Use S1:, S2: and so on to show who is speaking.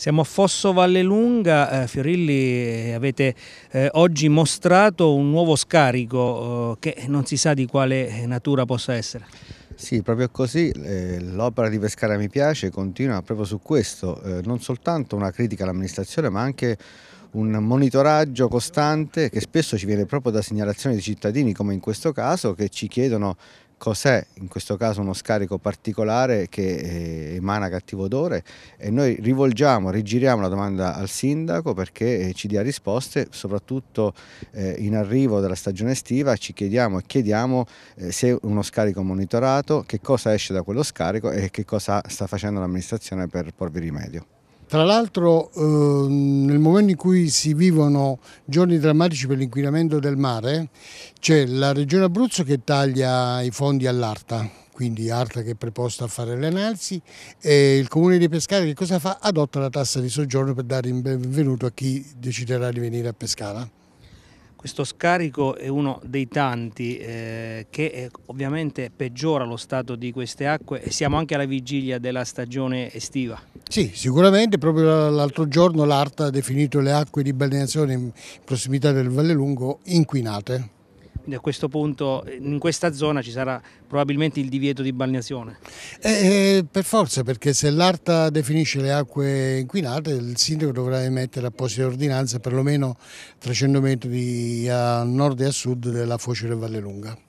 S1: Siamo a Fosso Vallelunga, eh, Fiorilli eh, avete eh, oggi mostrato un nuovo scarico eh, che non si sa di quale eh, natura possa essere.
S2: Sì, proprio così, eh, l'opera di Pescara mi piace, continua proprio su questo, non soltanto una critica all'amministrazione ma anche un monitoraggio costante che spesso ci viene proprio da segnalazioni di cittadini come in questo caso che ci chiedono cos'è in questo caso uno scarico particolare che eh, emana cattivo odore e noi rivolgiamo, rigiriamo la domanda al sindaco perché eh, ci dia risposte, soprattutto eh, in arrivo della stagione estiva ci chiediamo e chiediamo se uno scarico monitorato, che cosa esce da quello scarico e che cosa sta facendo l'amministrazione per porvi rimedio.
S3: Tra l'altro eh, nel momento in cui si vivono giorni drammatici per l'inquinamento del mare c'è la regione Abruzzo che taglia i fondi all'Arta quindi Arta che è preposta a fare le analisi e il comune di Pescara che cosa fa? Adotta la tassa di soggiorno per dare il benvenuto a chi deciderà di venire a Pescara. Questo
S1: scarico è uno dei tanti eh, che eh, ovviamente peggiora lo stato di queste acque e siamo anche alla vigilia della stagione estiva.
S3: Sì, sicuramente, proprio l'altro giorno l'ARTA ha definito le acque di balneazione in prossimità del Vallelungo inquinate.
S1: Quindi a questo punto in questa zona ci sarà probabilmente il divieto di balneazione.
S3: Eh, eh, per forza, perché se l'ARTA definisce le acque inquinate, il sindaco dovrà emettere apposite ordinanze perlomeno 300 metri a nord e a sud della Focere Valle Lunga.